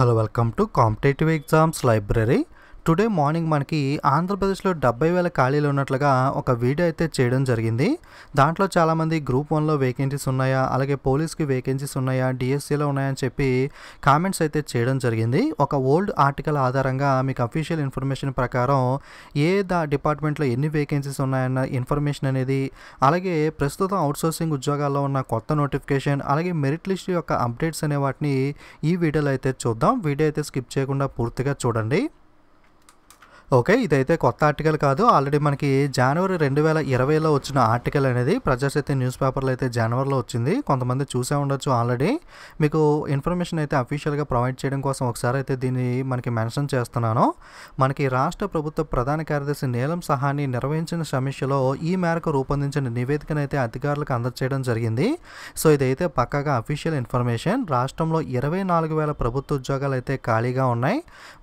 Hello, welcome to Competitive Exams Library. Today morning మనకి ఆంధ్రప్రదేశ్లో డెబ్బై వేల ఖాళీలు ఉన్నట్లుగా ఒక వీడియో అయితే చేయడం జరిగింది దాంట్లో చాలామంది గ్రూప్ వన్లో వేకెన్సీస్ ఉన్నాయా అలాగే పోలీస్కి వేకెన్సీస్ ఉన్నాయా డిఎస్సీలో ఉన్నాయని చెప్పి కామెంట్స్ అయితే చేయడం జరిగింది ఒక ఓల్డ్ ఆర్టికల్ ఆధారంగా మీకు అఫీషియల్ ఇన్ఫర్మేషన్ ప్రకారం ఏ దా డిపార్ట్మెంట్లో ఎన్ని వేకెన్సీస్ ఉన్నాయన్న ఇన్ఫర్మేషన్ అనేది అలాగే ప్రస్తుతం అవుట్సోర్సింగ్ ఉద్యోగాల్లో ఉన్న కొత్త నోటిఫికేషన్ అలాగే మెరిట్ లిస్ట్ యొక్క అప్డేట్స్ అనే వాటిని ఈ వీడియోలో అయితే చూద్దాం వీడియో అయితే స్కిప్ చేయకుండా పూర్తిగా చూడండి ఓకే ఇదైతే కొత్త ఆర్టికల్ కాదు ఆల్రెడీ మనకి జనవరి రెండు వేల ఇరవైలో వచ్చిన ఆర్టికల్ అనేది ప్రజాశక్తి న్యూస్ పేపర్లో అయితే జనవరిలో వచ్చింది కొంతమంది చూసే ఉండొచ్చు ఆల్రెడీ మీకు ఇన్ఫర్మేషన్ అయితే అఫీషియల్గా ప్రొవైడ్ చేయడం కోసం ఒకసారి అయితే దీన్ని మనకి మెన్షన్ చేస్తున్నాను మనకి రాష్ట్ర ప్రభుత్వ ప్రధాన కార్యదర్శి నీలం సహాని నిర్వహించిన సమీక్షలో ఈ మేరకు రూపొందించిన నివేదికను అయితే అధికారులకు అందజేయడం జరిగింది సో ఇదైతే పక్కాగా అఫీషియల్ ఇన్ఫర్మేషన్ రాష్ట్రంలో ఇరవై నాలుగు వేల ప్రభుత్వ ఉద్యోగాలు అయితే ఖాళీగా ఉన్నాయి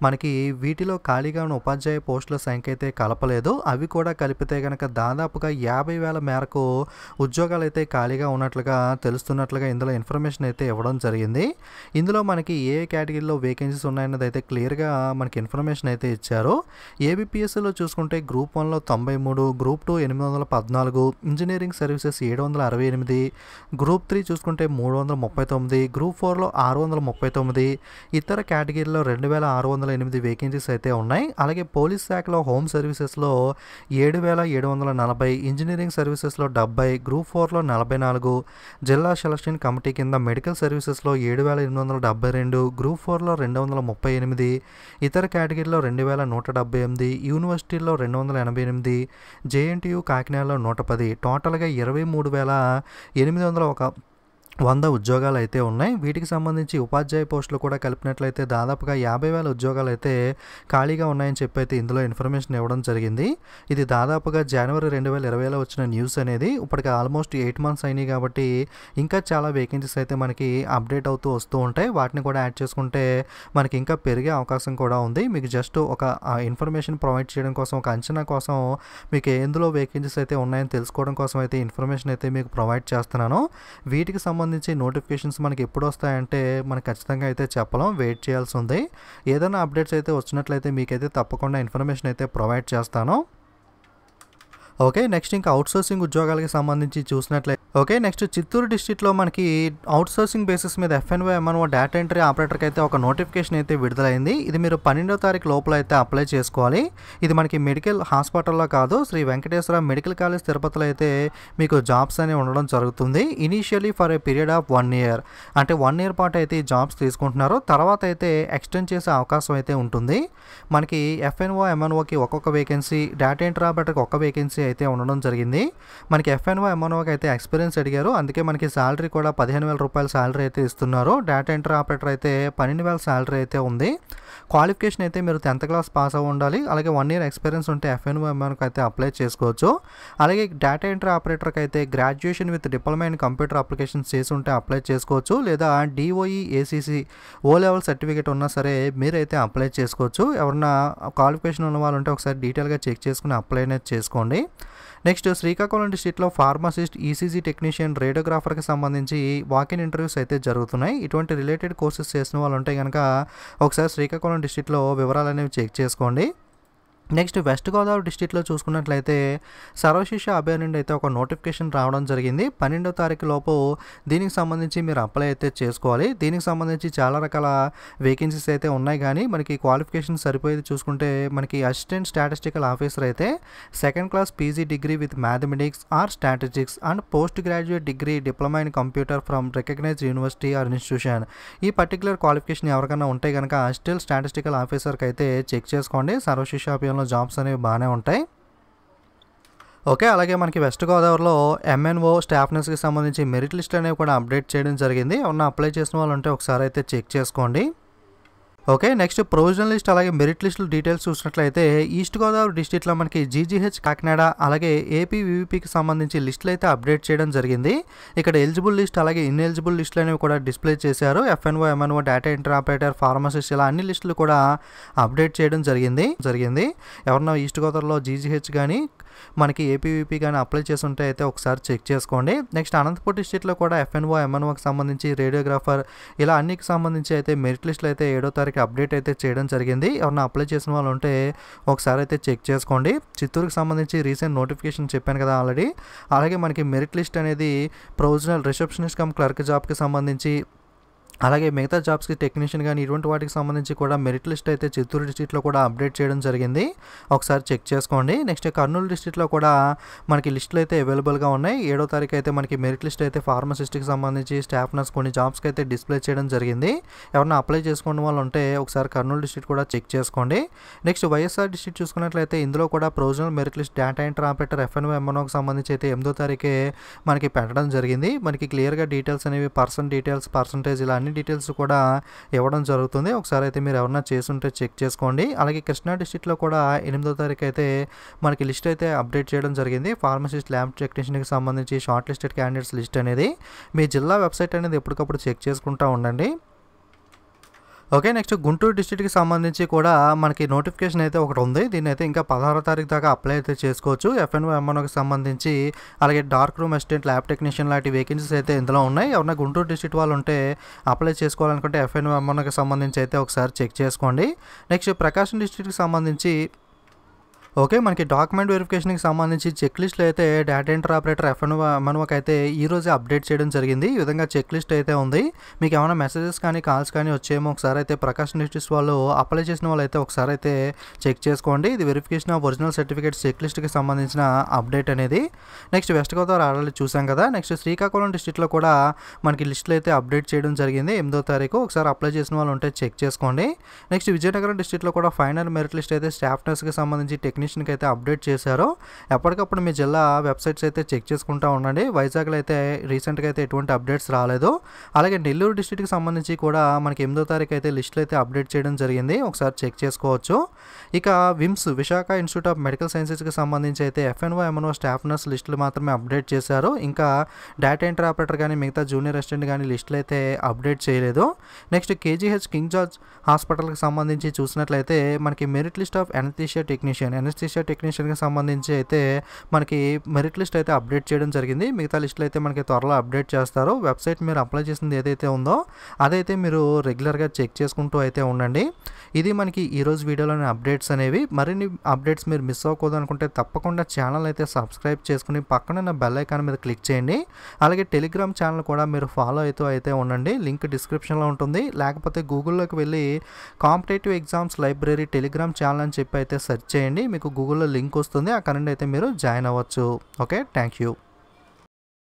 మనకి వీటిలో ఖాళీగా ఉన్న ఉపాధ్యాయ పోస్టుల సంఖ్య అయితే కలపలేదు అవి కూడా కలిపితే కనుక దాదాపుగా యాభై వేల మేరకు ఉద్యోగాలు అయితే ఖాళీగా ఉన్నట్లుగా తెలుస్తున్నట్లుగా ఇందులో ఇన్ఫర్మేషన్ అయితే ఇవ్వడం జరిగింది ఇందులో మనకి ఏ కేటగిరీలో వేకెన్సీస్ ఉన్నాయన్నది అయితే క్లియర్గా మనకి ఇన్ఫర్మేషన్ అయితే ఇచ్చారు ఏబిపిఎస్సిలో చూసుకుంటే గ్రూప్ వన్లో తొంభై మూడు గ్రూప్ టూ ఎనిమిది వందల పద్నాలుగు ఇంజనీరింగ్ సర్వీసెస్ ఏడు వందల అరవై ఎనిమిది గ్రూప్ త్రీ చూసుకుంటే మూడు వందల ముప్పై తొమ్మిది గ్రూప్ ఫోర్లో ఆరు వందల ముప్పై తొమ్మిది ఇతర కేటగిరీలో రెండు వేల ఆరు వందల ఎనిమిది వేకెన్సీస్ అయితే ఉన్నాయి అలాగే పోస్ట్ పోలీస్ శాఖలో హోమ్ సర్వీసెస్లో ఏడు వేల ఏడు వందల నలభై ఇంజనీరింగ్ సర్వీసెస్లో డెబ్బై గ్రూప్ ఫోర్లో నలభై నాలుగు జిల్లా సెలక్షన్ కమిటీ కింద మెడికల్ సర్వీసెస్లో ఏడు వేల ఎనిమిది వందల డెబ్బై రెండు గ్రూప్ ఫోర్లో రెండు వందల ముప్పై ఎనిమిది ఇతర కేటగిరీలో రెండు వేల నూట డెబ్బై ఎనిమిది యూనివర్సిటీల్లో రెండు వందల ఎనభై ఎనిమిది జేఎన్టీయూ కాకినాడలో నూట పది టోటల్గా ఇరవై మూడు వేల ఎనిమిది వందల ఒక వంద ఉద్యోగాలు అయితే ఉన్నాయి వీటికి సంబంధించి ఉపాధ్యాయ పోస్టులు కూడా కలిపినట్లయితే దాదాపుగా యాభై వేల ఉద్యోగాలు అయితే ఖాళీగా ఉన్నాయని చెప్పి అయితే ఇందులో ఇన్ఫర్మేషన్ ఇవ్వడం జరిగింది ఇది దాదాపుగా జనవరి రెండు వేల ఇరవైలో వచ్చిన న్యూస్ అనేది ఇప్పటికి ఆల్మోస్ట్ ఎయిట్ మంత్స్ అయినాయి కాబట్టి ఇంకా చాలా వేకెన్సీస్ అయితే మనకి అప్డేట్ అవుతూ వస్తూ ఉంటాయి వాటిని కూడా యాడ్ చేసుకుంటే మనకి ఇంకా పెరిగే అవకాశం కూడా ఉంది మీకు జస్ట్ ఒక ఇన్ఫర్మేషన్ ప్రొవైడ్ చేయడం కోసం ఒక అంచనా కోసం మీకు ఎందులో వేకెన్సీస్ అయితే ఉన్నాయని తెలుసుకోవడం కోసం అయితే ఇన్ఫర్మేషన్ అయితే మీకు ప్రొవైడ్ చేస్తున్నాను వీటికి సంబంధించి సంబంధించి నోటిఫికేషన్స్ మనకి ఎప్పుడు వస్తాయంటే మనం ఖచ్చితంగా అయితే చెప్పలేం వెయిట్ చేయాల్సి ఉంది ఏదైనా అప్డేట్స్ అయితే వచ్చినట్లయితే మీకైతే తప్పకుండా ఇన్ఫర్మేషన్ అయితే ప్రొవైడ్ చేస్తాను ఓకే నెక్స్ట్ ఇంకా అవుట్సోర్సింగ్ ఉద్యోగాలకి సంబంధించి చూసినట్లయితే ఓకే నెక్స్ట్ చిత్తూరు డిస్టిక్లో మనకి అవుట్సోర్సింగ్ బేసిస్ మీద ఎఫ్ఎన్ఓ ఎంఎన్ఓ డేటా ఎంట్రీ ఆపరేటర్కి అయితే ఒక నోటిఫికేషన్ అయితే విడుదలైంది ఇది మీరు పన్నెండో తారీఖు లోపల అయితే అప్లై చేసుకోవాలి ఇది మనకి మెడికల్ హాస్పిటల్లో కాదు శ్రీ వెంకటేశ్వర మెడికల్ కాలేజ్ తిరుపతిలో అయితే మీకు జాబ్స్ అనేవి ఉండడం జరుగుతుంది initially for a period of one year అంటే వన్ ఇయర్ పాటు అయితే ఈ జాబ్స్ తీసుకుంటున్నారు తర్వాత అయితే ఎక్స్టెండ్ చేసే అవకాశం అయితే ఉంటుంది మనకి ఎఫ్ఎన్ఓ ఎంఎన్ఓకి ఒక్కొక్క వేకెన్సీ డేటా ఎంట్రీ ఆపరేటర్కి ఒక వేకెన్సీ అయితే ఉండడం జరిగింది మనకి ఎఫ్ఎన్ఓ ఎంఎన్ఓకి అయితే ఎక్స్పీరియన్స్ అడిగారు అందుకే మనకి శాలరీ కూడా పదిహేను వేల రూపాయల శాలరీ అయితే ఇస్తున్నారు డేటా ఎంటర్ ఆపరేటర్ అయితే పన్నెండు వేల సాలరీ అయితే ఉంది క్వాలిఫికేషన్ అయితే మీరు టెన్త్ క్లాస్ పాస్ అవ్వ ఉండాలి అలాగే వన్ ఇయర్ ఎక్స్పీరియన్స్ ఉంటే ఎఫ్ఎన్ ఎంఎన్కి అయితే అప్లై చేసుకోవచ్చు అలాగే డేటా ఎంట్రీ ఆపరేటర్కి అయితే graduation with diploma in computer applications చేసి ఉంటే అప్లై చేసుకోవచ్చు లేదా DOE ACC O level certificate ఉన్నా సరే మీరైతే అప్లై చేసుకోవచ్చు ఎవరన్నా క్వాలిఫికేషన్ ఉన్న వాళ్ళు ఉంటే ఒకసారి డీటెయిల్గా చెక్ చేసుకుని అప్లై అనేది చేసుకోండి నెక్స్ట్ శ్రీకాకుళం డిస్టిక్లో ఫార్మసిస్ట్ ఈసీజీ e టెక్నీషియన్ రేడియోగ్రాఫర్కి సంబంధించి వాకిన్ ఇంటర్వ్యూస్ అయితే జరుగుతున్నాయి ఇటువంటి రిలేటెడ్ కోర్సెస్ చేసిన వాళ్ళు ఉంటే కనుక ఒకసారి శ్రీకాకుళం డిస్టిక్లో వివరాలు అనేవి చెక్ చేసుకోండి నెక్స్ట్ వెస్ట్ గోదావరి డిస్ట్రిక్ట్లో చూసుకున్నట్లయితే సర్వశిష్య నుండి అయితే ఒక నోటిఫికేషన్ రావడం జరిగింది పన్నెండో తారీఖు లోపు దీనికి సంబంధించి మీరు అప్లై అయితే చేసుకోవాలి దీనికి సంబంధించి చాలా రకాల వేకెన్సీస్ అయితే ఉన్నాయి కానీ మనకి క్వాలిఫికేషన్ సరిపోయేది చూసుకుంటే మనకి అసిస్టెంట్ స్టాటిస్టికల్ ఆఫీసర్ అయితే second class PG degree with mathematics or statistics and post graduate degree diploma in computer from recognise university or institution ఈ పర్టికులర్ క్వాలిఫికేషన్ ఎవరికైనా ఉంటే కనుక అసిస్టెంట్ స్టాటిస్టికల్ ఆఫీసర్కి అయితే చెక్ చేసుకోండి సర్వశిష్య రీజియన్లో జాబ్స్ అనేవి బాగానే ఉంటాయి ఓకే అలాగే మనకి వెస్ట్ గోదావరిలో ఎంఎన్ఓ స్టాఫ్నెస్కి సంబంధించి మెరిట్ లిస్ట్ అనేవి కూడా అప్డేట్ చేయడం జరిగింది ఏమన్నా అప్లై చేసిన వాళ్ళు ఉంటే ఒకసారి అయితే చెక్ చేసుకోండి ఓకే నెక్స్ట్ ప్రొవిజనల్ లిస్ట్ అలాగే మెరిట్ లిస్ట్ డీటెయిల్స్ చూసినట్లయితే ఈస్ట్ గోదావరి డిస్టిక్లో మనకి జీజీహెచ్ కాకినాడ అలాగే ఏపీ వివిపికి సంబంధించి లిస్టులు అయితే అప్డేట్ చేయడం జరిగింది ఇక్కడ ఎలిజిబుల్ లిస్ట్ అలాగే ఇన్ఎలిజిబుల్ లిస్టులు అనేవి కూడా డిస్ప్లే చేశారు FNO MNO data entry operator pharmacist ఇలా అన్ని లిస్టులు కూడా అప్డేట్ చేయడం జరిగింది జరిగింది ఎవరినో ఈస్ట్ గోదావరిలో జీజీహెచ్ కానీ మనకి ఏపీవీపీ కానీ అప్లై చేసి ఉంటే అయితే ఒకసారి చెక్ చేసుకోండి నెక్స్ట్ అనంతపూర్ డిస్టిక్లో కూడా ఎఫ్ఎన్ఓ ఎంఎన్ఓకి సంబంధించి రేడియోగ్రాఫర్ ఇలా అన్నికి సంబంధించి అయితే మెరిట్ లిస్టులు అయితే ఏడో తారీఖు అప్డేట్ అయితే చేయడం జరిగింది ఎవరన్నా అప్లై చేసిన వాళ్ళు ఉంటే ఒకసారి అయితే చెక్ చేసుకోండి చిత్తూరుకి సంబంధించి రీసెంట్ నోటిఫికేషన్ చెప్పాను కదా ఆల్రెడీ అలాగే మనకి మెరిట్ లిస్ట్ అనేది ప్రొవిజనల్ రిసెప్షనిస్ట్ కమ్ క్లర్క్ జాబ్కి సంబంధించి అలాగే మిగతా జాబ్స్కి టెక్నీషియన్ కానీ ఇటువంటి వాటికి సంబంధించి కూడా మెరిట్ లిస్ట్ అయితే చిత్తూరు డిస్టిక్లో కూడా అప్డేట్ చేయడం జరిగింది ఒకసారి చెక్ చేసుకోండి నెక్స్ట్ కర్నూలు డిస్టిక్లో కూడా మనకి లిస్టులు అయితే అవైలబుల్గా ఉన్నాయి ఏడో తారీఖు అయితే మనకి మెరిట్ లిస్ట్ అయితే ఫార్మసిస్ట్కి సంబంధించి స్టాఫ్ నర్స్ కొన్ని జాబ్స్కి అయితే డిస్ప్లే చేయడం జరిగింది ఎవరైనా అప్లై చేసుకోవడం వాళ్ళు ఉంటే ఒకసారి కర్నూలు డిస్టిక్ కూడా చెక్ చేసుకోండి నెక్స్ట్ వైఎస్ఆర్ డిస్టిక్ చూసుకున్నట్లయితే ఇందులో కూడా provisional merit list data enter operator FNO ఎంఎన్ఓకి సంబంధించి అయితే ఎనిమిదో తారీఖే మనకి పెట్టడం జరిగింది మనకి క్లియర్గా డీటెయిల్స్ అనేవి పర్సన్ డీటెయిల్స్ పర్సంటేజ్ ఇలా అన్ని డీటెయిల్స్ కూడా ఇవ్వడం జరుగుతుంది ఒకసారి అయితే మీరు ఎవరన్నా ఉంటే చెక్ చేసుకోండి అలాగే కృష్ణా డిస్టిక్లో కూడా ఎనిమిదో తారీఖు అయితే మనకి లిస్ట్ అయితే అప్డేట్ చేయడం జరిగింది ఫార్మసిస్ట్ ల్యాబ్ టెక్నీషియన్కి సంబంధించి షార్ట్ లిస్టెడ్ క్యాండిడేట్స్ లిస్ట్ అనేది మీ జిల్లా వెబ్సైట్ అనేది ఎప్పటికప్పుడు చెక్ చేసుకుంటూ ఉండండి ఓకే నెక్స్ట్ గుంటూరు డిస్టిక్కి సంబంధించి కూడా మనకి నోటిఫికేషన్ అయితే ఒకటి ఉంది దీన్ని అయితే ఇంకా పదహారో తారీఖు దాకా అప్లై అయితే చేసుకోవచ్చు ఎఫ్ఎన్ఓ ఎంఎన్ఓకి సంబంధించి అలాగే dark room assistant lab technician లాంటి వేకెన్సీస్ అయితే ఇందులో ఉన్నాయి ఎవరైనా గుంటూరు డిస్టిక్ వాళ్ళు ఉంటే అప్లై చేసుకోవాలనుకుంటే ఎఫ్ఎన్ఓ ఎంఎన్ఓకి సంబంధించి అయితే ఒకసారి చెక్ చేసుకోండి నెక్స్ట్ ప్రకాశం డిస్టిక్కి సంబంధించి ఓకే మనకి డాక్యుమెంట్ వెరిఫికేషన్కి సంబంధించి చెక్ లిస్ట్లో అయితే డేటా ఎంటర్ ఆపరేటర్ ఎఫ్ఎన్ మనకు అయితే రోజే అప్డేట్ చేయడం జరిగింది ఈ విధంగా చెక్ లిస్ట్ అయితే ఉంది మీకు ఏమైనా మెసేజెస్ కానీ కాల్స్ కానీ వచ్చేమో ఒకసారి అయితే ప్రకాష్ ఇండస్ట్రీస్ వాళ్ళు అప్లై చేసిన వాళ్ళు అయితే ఒకసారి అయితే చెక్ చేసుకోండి ఇది verification of original certificate check లిస్ట్కి సంబంధించిన అప్డేట్ అనేది నెక్స్ట్ వెస్ట్ గోదావరి ఆడాలి చూసాం కదా నెక్స్ట్ శ్రీకాకుళం డిస్టిక్లో కూడా మనకి లిస్టులు అయితే అప్డేట్ చేయడం జరిగింది ఎనిమిదో తారీఖు ఒకసారి అప్లై చేసిన వాళ్ళు ఉంటే చెక్ చేసుకోండి నెక్స్ట్ విజయనగరం డిస్టిక్లో కూడా ఫైనల్ మెరిట్ లిస్ట్ అయితే స్టాఫ్ నర్స్కి సంబంధించి టెక్నిక్ కండిషన్కి అయితే అప్డేట్ చేశారో ఎప్పటికప్పుడు మీ జిల్లా వెబ్సైట్స్ అయితే చెక్ చేసుకుంటూ ఉండండి వైజాగ్లో అయితే రీసెంట్గా అయితే ఎటువంటి అప్డేట్స్ రాలేదు అలాగే నెల్లూరు డిస్టిక్కి సంబంధించి కూడా మనకి ఎనిమిదో తారీఖు అయితే లిస్టులు అయితే అప్డేట్ చేయడం జరిగింది ఒకసారి చెక్ చేసుకోవచ్చు ఇక VIMS Visakha institute of medical సైన్సెస్కి సంబంధించి అయితే ఎఫ్ఎన్ఓ ఎంఎన్ఓ స్టాఫ్ నర్స్ లిస్టులు మాత్రమే అప్డేట్ చేశారు ఇంకా డేటా ఎంటర్ ఆపరేటర్ కానీ మిగతా జూనియర్ అసిస్టెంట్ కానీ లిస్టులు అయితే అప్డేట్ చేయలేదు నెక్స్ట్ కేజీహెచ్ కింగ్ జార్జ్ హాస్పిటల్కి సంబంధించి చూసినట్లయితే మనకి merit list of anaesthesia technician వర్తిష్ట టెక్నీషియన్కి సంబంధించి అయితే మనకి మెరిట్ లిస్ట్ అయితే అప్డేట్ చేయడం జరిగింది మిగతా లిస్టులు అయితే మనకి త్వరలో అప్డేట్ చేస్తారు వెబ్సైట్ మీరు అప్లై చేసింది ఏదైతే ఉందో అదైతే మీరు రెగ్యులర్గా చెక్ చేసుకుంటూ అయితే ఉండండి ఇది మనకి ఈరోజు వీడియోలోని అప్డేట్స్ అనేవి మరిన్ని అప్డేట్స్ మీరు మిస్ అవ్వకూడదు అనుకుంటే తప్పకుండా ఛానల్ అయితే సబ్స్క్రైబ్ చేసుకుని పక్కన ఉన్న బెల్ ఐకాన్ మీద క్లిక్ చేయండి అలాగే టెలిగ్రామ్ ఛానల్ కూడా మీరు ఫాలో అవుతూ అయితే ఉండండి లింక్ డిస్క్రిప్షన్లో ఉంటుంది లేకపోతే గూగుల్లోకి వెళ్ళి competitive exams library Telegram channel అని చెప్పి అయితే సెర్చ్ చేయండి మీకు మీకు గూగుల్లో లింక్ వస్తుంది అక్కడ నుండి అయితే మీరు జాయిన్ అవ్వచ్చు ఓకే థ్యాంక్ యూ